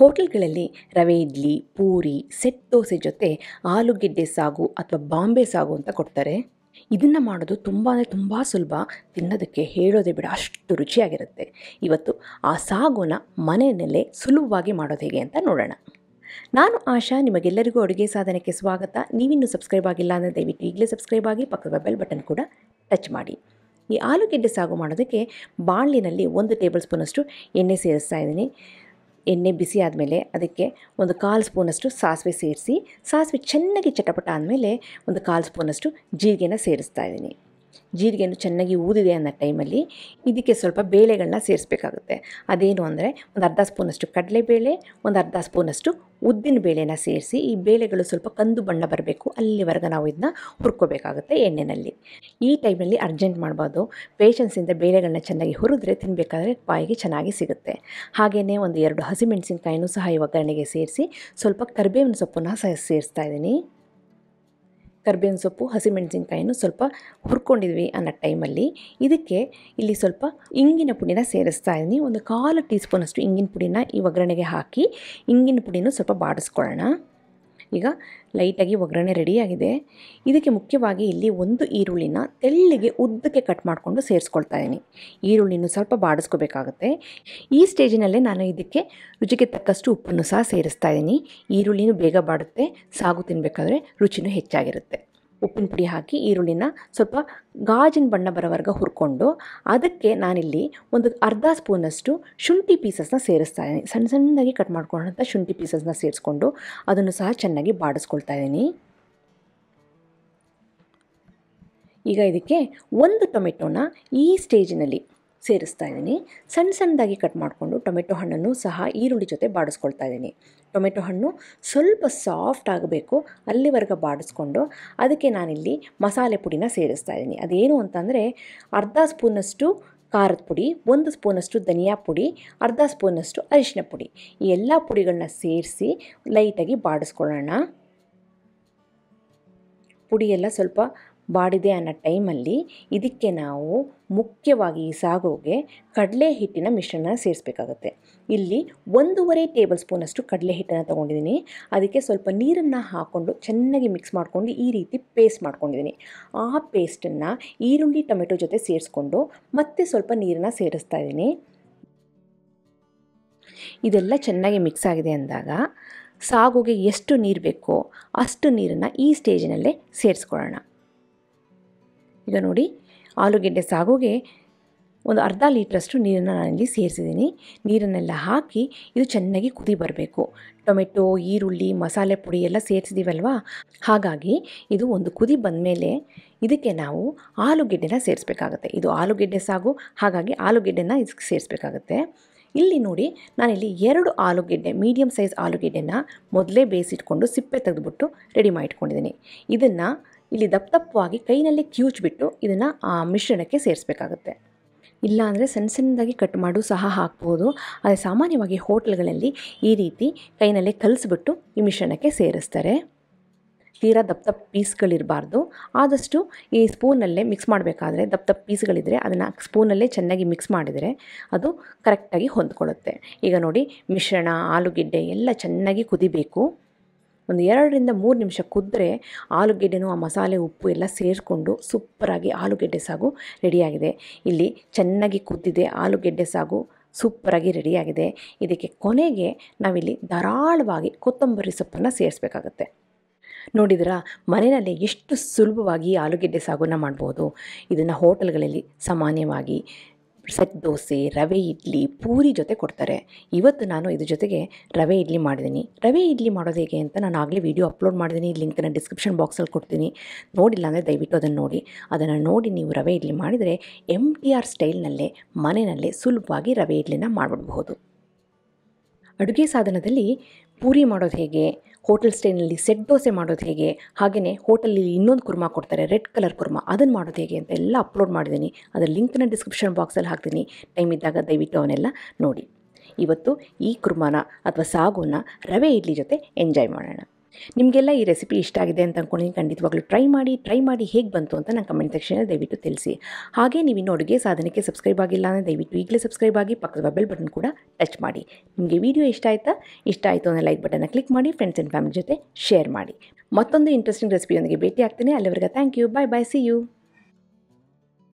ಹೋಟೆಲ್ಗಳಲ್ಲಿ ರವೆ ಇಡ್ಲಿ ಪೂರಿ ಸೆಟ್ ದೋಸೆ ಜೊತೆ ಆಲೂಗೆಡ್ಡೆ ಸಾಗು ಅಥವಾ ಬಾಂಬೆ ಸಾಗು ಅಂತ ಕೊಡ್ತಾರೆ ಇದನ್ನು ಮಾಡೋದು ತುಂಬ ಅಂದರೆ ತುಂಬ ಸುಲಭ ತಿನ್ನೋದಕ್ಕೆ ಹೇಳೋದೇ ಬಿಡ ಅಷ್ಟು ರುಚಿಯಾಗಿರುತ್ತೆ ಇವತ್ತು ಆ ಸಾಗುನ ಮನೆಯಲ್ಲೇ ಸುಲಭವಾಗಿ ಮಾಡೋದು ಹೇಗೆ ಅಂತ ನೋಡೋಣ ನಾನು ಆಶಾ ನಿಮಗೆಲ್ಲರಿಗೂ ಅಡುಗೆ ಸಾಧನಕ್ಕೆ ಸ್ವಾಗತ ನೀವಿನ್ನು ಸಬ್ಸ್ಕ್ರೈಬ್ ಆಗಿಲ್ಲ ಅಂದರೆ ದಯವಿಟ್ಟು ಈಗಲೇ ಸಬ್ಸ್ಕ್ರೈಬ್ ಆಗಿ ಪಕ್ಕದ ಬೆಲ್ ಬಟನ್ ಕೂಡ ಟಚ್ ಮಾಡಿ ಈ ಆಲೂಗೆಡ್ಡೆ ಸಾಗು ಮಾಡೋದಕ್ಕೆ ಬಾಣಲಿನಲ್ಲಿ ಒಂದು ಟೇಬಲ್ ಸ್ಪೂನಷ್ಟು ಎಣ್ಣೆ ಸೇರಿಸ್ತಾ ಇದ್ದೀನಿ ಎಣ್ಣೆ ಬಿಸಿ ಆದಮೇಲೆ ಅದಕ್ಕೆ ಒಂದು ಕಾಲು ಸ್ಪೂನಷ್ಟು ಸಾಸಿವೆ ಸೇರಿಸಿ ಸಾಸಿವೆ ಚೆನ್ನಾಗಿ ಚಟಪಟ ಆದಮೇಲೆ ಒಂದು ಕಾಲು ಸ್ಪೂನಷ್ಟು ಜೀರಿಗೆನ ಸೇರಿಸ್ತಾ ಇದ್ದೀನಿ ಜೀರಿಗೆಯನ್ನು ಚೆನ್ನಾಗಿ ಊದಿದೆ ಅನ್ನೋ ಟೈಮಲ್ಲಿ ಇದಕ್ಕೆ ಸ್ವಲ್ಪ ಬೇಳೆಗಳನ್ನ ಸೇರಿಸ್ಬೇಕಾಗುತ್ತೆ ಅದೇನು ಅಂದರೆ ಒಂದು ಅರ್ಧ ಸ್ಪೂನಷ್ಟು ಕಡಲೆಬೇಳೆ ಒಂದು ಅರ್ಧ ಸ್ಪೂನಷ್ಟು ಉದ್ದಿನ ಬೇಳೆನ ಸೇರಿಸಿ ಈ ಬೇಳೆಗಳು ಸ್ವಲ್ಪ ಕಂದು ಬಣ್ಣ ಬರಬೇಕು ಅಲ್ಲಿವರೆಗೆ ನಾವು ಇದನ್ನ ಹುರ್ಕೋಬೇಕಾಗುತ್ತೆ ಎಣ್ಣೆಯಲ್ಲಿ ಈ ಟೈಮಲ್ಲಿ ಅರ್ಜೆಂಟ್ ಮಾಡ್ಬೋದು ಪೇಷನ್ಸಿಂದ ಬೇಳೆಗಳನ್ನ ಚೆನ್ನಾಗಿ ಹುರಿದ್ರೆ ತಿನ್ನಬೇಕಾದ್ರೆ ಬಾಯಿಗೆ ಚೆನ್ನಾಗಿ ಸಿಗುತ್ತೆ ಹಾಗೆಯೇ ಒಂದು ಎರಡು ಹಸಿಮೆಣಸಿನಕಾಯಿನೂ ಸಹ ಈ ಒಗ್ಗರಣೆಗೆ ಸೇರಿಸಿ ಸ್ವಲ್ಪ ಕರಿಬೇವಿನ ಸೊಪ್ಪನ್ನು ಸಹ ಸೇರಿಸ್ತಾ ಇದ್ದೀನಿ ಕರ್ಬೇವಿನ ಸೊಪ್ಪು ಹಸಿಮೆಣಸಿನ್ಕಾಯಿನೂ ಸ್ವಲ್ಪ ಹುರ್ಕೊಂಡಿದ್ವಿ ಅನ್ನೋ ಟೈಮಲ್ಲಿ ಇದಕ್ಕೆ ಇಲ್ಲಿ ಸ್ವಲ್ಪ ಇಂಗಿನ ಪುಡಿನ ಸೇರಿಸ್ತಾ ಇದ್ದೀನಿ ಒಂದು ಕಾಲು ಟೀ ಸ್ಪೂನಷ್ಟು ಇಂಗಿನ ಪುಡಿನ ಈ ಒಗ್ಗರಣೆಗೆ ಹಾಕಿ ಇಂಗಿನ ಪುಡಿನೂ ಸ್ವಲ್ಪ ಬಾಡಿಸ್ಕೊಳ್ಳೋಣ ಈಗ ಲೈಟಾಗಿ ಒಗ್ಗರಣೆ ರೆಡಿಯಾಗಿದೆ ಇದಕ್ಕೆ ಮುಖ್ಯವಾಗಿ ಇಲ್ಲಿ ಒಂದು ಈರುಳ್ಳಿನ ತೆಳ್ಳಿಗೆ ಉದ್ದಕ್ಕೆ ಕಟ್ ಮಾಡಿಕೊಂಡು ಸೇರಿಸ್ಕೊಳ್ತಾ ಇದ್ದೀನಿ ಈರುಳ್ಳಿನೂ ಸ್ವಲ್ಪ ಬಾಡಿಸ್ಕೋಬೇಕಾಗುತ್ತೆ ಈ ಸ್ಟೇಜಿನಲ್ಲೇ ನಾನು ಇದಕ್ಕೆ ರುಚಿಗೆ ತಕ್ಕಷ್ಟು ಉಪ್ಪನ್ನು ಸಹ ಸೇರಿಸ್ತಾ ಇದ್ದೀನಿ ಈರುಳ್ಳಿನೂ ಬೇಗ ಬಾಡುತ್ತೆ ಸಾಗು ತಿನ್ನಬೇಕಾದ್ರೆ ರುಚಿನೂ ಹೆಚ್ಚಾಗಿರುತ್ತೆ ಉಪ್ಪಿನ ಪುಡಿ ಹಾಕಿ ಈರುಳ್ಳಿನ ಸ್ವಲ್ಪ ಗಾಜಿನ ಬಣ್ಣ ಬರೋವರೆಗೆ ಹುರ್ಕೊಂಡು ಅದಕ್ಕೆ ನಾನಿಲ್ಲಿ ಒಂದು ಅರ್ಧ ಸ್ಪೂನಷ್ಟು ಶುಂಠಿ ಪೀಸಸ್ನ ಸೇರಿಸ್ತಾ ಇದ್ದೀನಿ ಸಣ್ಣ ಸಣ್ಣದಾಗಿ ಕಟ್ ಮಾಡ್ಕೊಂಡಂಥ ಶುಂಠಿ ಪೀಸಸ್ನ ಸೇರಿಸ್ಕೊಂಡು ಅದನ್ನು ಸಹ ಚೆನ್ನಾಗಿ ಬಾಡಿಸ್ಕೊಳ್ತಾ ಇದ್ದೀನಿ ಈಗ ಇದಕ್ಕೆ ಒಂದು ಟೊಮೆಟೊನ ಈ ಸ್ಟೇಜಿನಲ್ಲಿ ಸೇರಿಸ್ತಾ ಇದ್ದೀನಿ ಸಣ್ಣ ಸಣ್ಣದಾಗಿ ಕಟ್ ಮಾಡಿಕೊಂಡು ಟೊಮೆಟೊ ಹಣ್ಣನ್ನು ಸಹ ಈರುಳ್ಳಿ ಜೊತೆ ಬಾಡಿಸ್ಕೊಳ್ತಾ ಇದ್ದೀನಿ ಟೊಮೆಟೊ ಹಣ್ಣು ಸ್ವಲ್ಪ ಸಾಫ್ಟ್ ಆಗಬೇಕು ಅಲ್ಲಿವರೆಗೆ ಬಾಡಿಸ್ಕೊಂಡು ಅದಕ್ಕೆ ನಾನಿಲ್ಲಿ ಮಸಾಲೆ ಪುಡಿನ ಸೇರಿಸ್ತಾ ಇದ್ದೀನಿ ಅದೇನು ಅಂತಂದರೆ ಅರ್ಧ ಸ್ಪೂನಷ್ಟು ಖಾರದ ಪುಡಿ ಒಂದು ಸ್ಪೂನಷ್ಟು ಧನಿಯಾ ಪುಡಿ ಅರ್ಧ ಸ್ಪೂನಷ್ಟು ಅರಿಶಿನ ಪುಡಿ ಈ ಎಲ್ಲ ಪುಡಿಗಳನ್ನ ಸೇರಿಸಿ ಲೈಟಾಗಿ ಬಾಡಿಸ್ಕೊಳ್ಳೋಣ ಪುಡಿಯೆಲ್ಲ ಸ್ವಲ್ಪ ಬಾಡಿದೆ ಅನ್ನೋ ಟೈಮಲ್ಲಿ ಇದಕ್ಕೆ ನಾವು ಮುಖ್ಯವಾಗಿ ಈ ಸಾಗೋಗೆ ಕಡಲೆ ಹಿಟ್ಟಿನ ಮಿಶ್ರಣ ಸೇರಿಸಬೇಕಾಗುತ್ತೆ ಇಲ್ಲಿ ಒಂದೂವರೆ ಟೇಬಲ್ ಸ್ಪೂನಷ್ಟು ಕಡಲೆ ಹಿಟ್ಟನ್ನು ತೊಗೊಂಡಿದ್ದೀನಿ ಅದಕ್ಕೆ ಸ್ವಲ್ಪ ನೀರನ್ನು ಹಾಕ್ಕೊಂಡು ಚೆನ್ನಾಗಿ ಮಿಕ್ಸ್ ಮಾಡಿಕೊಂಡು ಈ ರೀತಿ ಪೇಸ್ಟ್ ಮಾಡ್ಕೊಂಡಿದ್ದೀನಿ ಆ ಪೇಸ್ಟನ್ನು ಈರುಳ್ಳಿ ಟೊಮೆಟೊ ಜೊತೆ ಸೇರಿಸ್ಕೊಂಡು ಮತ್ತೆ ಸ್ವಲ್ಪ ನೀರನ್ನು ಸೇರಿಸ್ತಾ ಇದ್ದೀನಿ ಇದೆಲ್ಲ ಚೆನ್ನಾಗಿ ಮಿಕ್ಸ್ ಆಗಿದೆ ಅಂದಾಗ ಸಾಗುಗೆ ಎಷ್ಟು ನೀರು ಬೇಕೋ ಅಷ್ಟು ನೀರನ್ನು ಈ ಸ್ಟೇಜಿನಲ್ಲೇ ಸೇರಿಸ್ಕೊಳ್ಳೋಣ ಈಗ ನೋಡಿ ಆಲೂಗೆಡ್ಡೆ ಸಾಗುಗೆ ಒಂದು ಅರ್ಧ ಲೀಟ್ರಷ್ಟು ನೀರನ್ನು ನಾನಿಲ್ಲಿ ಸೇರಿಸಿದ್ದೀನಿ ನೀರನ್ನೆಲ್ಲ ಹಾಕಿ ಇದು ಚೆನ್ನಾಗಿ ಕುದಿ ಬರಬೇಕು ಟೊಮೆಟೊ ಈರುಳ್ಳಿ ಮಸಾಲೆ ಪುಡಿ ಎಲ್ಲ ಸೇರಿಸಿದ್ದೀವಲ್ವಾ ಹಾಗಾಗಿ ಇದು ಒಂದು ಕುದಿ ಬಂದಮೇಲೆ ಇದಕ್ಕೆ ನಾವು ಆಲೂಗೆಡ್ಡೆನ ಸೇರಿಸ್ಬೇಕಾಗತ್ತೆ ಇದು ಆಲೂಗೆಡ್ಡೆ ಸಾಗು ಹಾಗಾಗಿ ಆಲೂಗೆಡ್ಡೆನ ಇದಕ್ಕೆ ಸೇರಿಸಬೇಕಾಗುತ್ತೆ ಇಲ್ಲಿ ನೋಡಿ ನಾನಿಲ್ಲಿ ಎರಡು ಆಲೂಗೆಡ್ಡೆ ಮೀಡಿಯಮ್ ಸೈಜ್ ಆಲೂಗೆಡ್ಡೆನ ಮೊದಲೇ ಬೇಯಿಸಿಟ್ಕೊಂಡು ಸಿಪ್ಪೆ ತೆಗೆದುಬಿಟ್ಟು ರೆಡಿ ಮಾಡಿಟ್ಕೊಂಡಿದ್ದೀನಿ ಇದನ್ನು ಇಲ್ಲಿ ದಪ್ಪ ದಪ್ಪವಾಗಿ ಕೈನಲ್ಲಿ ಬಿಟ್ಟು ಇದನ್ನು ಆ ಮಿಶ್ರಣಕ್ಕೆ ಸೇರಿಸ್ಬೇಕಾಗುತ್ತೆ ಇಲ್ಲಾಂದರೆ ಸಣ್ಣ ಸಣ್ಣದಾಗಿ ಕಟ್ ಮಾಡು ಸಹ ಹಾಕ್ಬೋದು ಆದರೆ ಸಾಮಾನ್ಯವಾಗಿ ಹೋಟೆಲ್ಗಳಲ್ಲಿ ಈ ರೀತಿ ಕೈನಲ್ಲೇ ಕಲಿಸ್ಬಿಟ್ಟು ಈ ಮಿಶ್ರಣಕ್ಕೆ ಸೇರಿಸ್ತಾರೆ ತೀರಾ ದಪ್ಪ ದಪ್ಪ ಪೀಸ್ಗಳಿರಬಾರ್ದು ಆದಷ್ಟು ಈ ಸ್ಪೂನಲ್ಲೇ ಮಿಕ್ಸ್ ಮಾಡಬೇಕಾದ್ರೆ ದಪ್ಪ ದಪ್ಪ ಪೀಸ್ಗಳಿದ್ದರೆ ಅದನ್ನು ಸ್ಪೂನಲ್ಲೇ ಚೆನ್ನಾಗಿ ಮಿಕ್ಸ್ ಮಾಡಿದರೆ ಅದು ಕರೆಕ್ಟಾಗಿ ಹೊಂದ್ಕೊಳ್ಳುತ್ತೆ ಈಗ ನೋಡಿ ಮಿಶ್ರಣ ಆಲೂಗೆಡ್ಡೆ ಎಲ್ಲ ಚೆನ್ನಾಗಿ ಕುದಿಬೇಕು ಒಂದು ಎರಡರಿಂದ ಮೂರು ನಿಮಿಷ ಕುದ್ರೆ ಆಲೂಗೆಡ್ಡೆನೂ ಆ ಮಸಾಲೆ ಉಪ್ಪು ಎಲ್ಲ ಸೇರಿಕೊಂಡು ಸೂಪರಾಗಿ ಆಲೂಗೆಡ್ಡೆ ಸಾಗು ರೆಡಿಯಾಗಿದೆ ಇಲ್ಲಿ ಚೆನ್ನಾಗಿ ಕುದ್ದಿದೆ ಆಲೂಗೆಡ್ಡೆ ಸಾಗು ಸೂಪರಾಗಿ ರೆಡಿಯಾಗಿದೆ ಇದಕ್ಕೆ ಕೊನೆಗೆ ನಾವಿಲ್ಲಿ ಧಾರಾಳವಾಗಿ ಕೊತ್ತಂಬರಿ ಸೊಪ್ಪನ್ನು ಸೇರಿಸಬೇಕಾಗತ್ತೆ ನೋಡಿದ್ರ ಮನೆಯಲ್ಲಿ ಎಷ್ಟು ಸುಲಭವಾಗಿ ಆಲೂಗೆಡ್ಡೆ ಸಾಗುನ ಮಾಡ್ಬೋದು ಇದನ್ನು ಹೋಟೆಲ್ಗಳಲ್ಲಿ ಸಾಮಾನ್ಯವಾಗಿ ಸೆಟ್ ದೋಸೆ ರವೆ ಇಡ್ಲಿ ಪೂರಿ ಜೊತೆ ಕೊಡ್ತಾರೆ ಇವತ್ತು ನಾನು ಇದ್ರ ಜೊತೆಗೆ ರವೆ ಇಡ್ಲಿ ಮಾಡಿದ್ದೀನಿ ರವೆ ಇಡ್ಲಿ ಮಾಡೋದು ಹೇಗೆ ಅಂತ ನಾನು ಆಗಲೇ ವೀಡಿಯೋ ಅಪ್ಲೋಡ್ ಮಾಡಿದ್ದೀನಿ ಲಿಂಕ್ನ ಡಿಸ್ಕ್ರಿಪ್ಷನ್ ಬಾಕ್ಸಲ್ಲಿ ಕೊಡ್ತೀನಿ ನೋಡಿಲ್ಲ ಅಂದರೆ ದಯವಿಟ್ಟು ಅದನ್ನು ನೋಡಿ ಅದನ್ನು ನೋಡಿ ನೀವು ರವೆ ಇಡ್ಲಿ ಮಾಡಿದರೆ ಎಮ್ ಟಿ ಆರ್ ಸ್ಟೈಲ್ನಲ್ಲೇ ಮನೆಯಲ್ಲೇ ಸುಲಭವಾಗಿ ರವೆ ಇಡ್ಲಿನ ಮಾಡಿಬಿಡ್ಬೋದು ಅಡುಗೆ ಸಾಧನದಲ್ಲಿ ಪೂರಿ ಮಾಡೋದು ಹೇಗೆ ಹೋಟೆಲ್ ಸ್ಟೇನಲ್ಲಿ ಸೆಟ್ ದೋಸೆ ಮಾಡೋದು ಹೇಗೆ ಹಾಗೆಯೇ ಹೋಟೆಲಲ್ಲಿ ಇನ್ನೊಂದು ಕುರ್ಮಾ ಕೊಡ್ತಾರೆ ರೆಡ್ ಕಲರ್ ಕುರ್ಮಾ ಅದನ್ನು ಮಾಡೋದು ಹೇಗೆ ಅಂತ ಎಲ್ಲ ಅಪ್ಲೋಡ್ ಮಾಡಿದ್ದೀನಿ ಅದರ ಲಿಂಕ್ನ ಡಿಸ್ಕ್ರಿಪ್ಷನ್ ಬಾಕ್ಸಲ್ಲಿ ಹಾಕ್ತೀನಿ ಟೈಮ್ ಇದ್ದಾಗ ದಯವಿಟ್ಟು ಅವನ್ನೆಲ್ಲ ನೋಡಿ ಇವತ್ತು ಈ ಕುರ್ಮಾನ ಅಥವಾ ಸಾಗುನ ರವೆ ಇಡ್ಲಿ ಜೊತೆ ಎಂಜಾಯ್ ಮಾಡೋಣ ನಿಮಗೆಲ್ಲ ಈ ರೆಸಿಪಿ ಇಷ್ಟ ಆಗಿದೆ ಅಂತ ಅಂದ್ಕೊಂಡಿದ್ದೀನಿ ಖಂಡಿತವಾಗ್ಲೂ ಟ್ರೈ ಮಾಡಿ ಟ್ರೈ ಮಾಡಿ ಹೇಗೆ ಬಂತು ಅಂತ ನಾನು ಕಮೆಂಟ್ ಸೆಕ್ಷನಲ್ಲಿ ದಯವಿಟ್ಟು ತಿಳಿಸಿ ಹಾಗೆ ನೀವು ಇನ್ನು ಅಡುಗೆ ಸಾಧನಕ್ಕೆ ಸಬ್ಸ್ಕ್ರೈಬ್ ಆಗಿಲ್ಲ ಅಂದರೆ ದಯವಿಟ್ಟು ಈಗಲೇ ಸಬ್ಸ್ಕ್ರೈಬ್ ಆಗಿ ಪಕ್ಕದ ಬೆಲ್ ಬಟನ್ ಕೂಡ ಟಚ್ ಮಾಡಿ ನಿಮಗೆ ವಿಡಿಯೋ ಇಷ್ಟ ಆಯಿತಾ ಇಷ್ಟ ಆಯಿತು ಅಂದರೆ ಲೈಕ್ ಬಟನ್ನ ಕ್ಲಿಕ್ ಮಾಡಿ ಫ್ರೆಂಡ್ಸ್ ಆ್ಯಂಡ್ ಫ್ಯಾಮಿಲಿ ಜೊತೆ ಶೇರ್ ಮಾಡಿ ಮತ್ತೊಂದು ಇಂಟ್ರೆಸ್ಟಿಂಗ್ ರೆಸಿಪಿಯೊಂದಿಗೆ ಭೇಟಿ ಆಗ್ತೀನಿ ಅಲ್ಲಿವರೆಗೆ thank you bye bye see you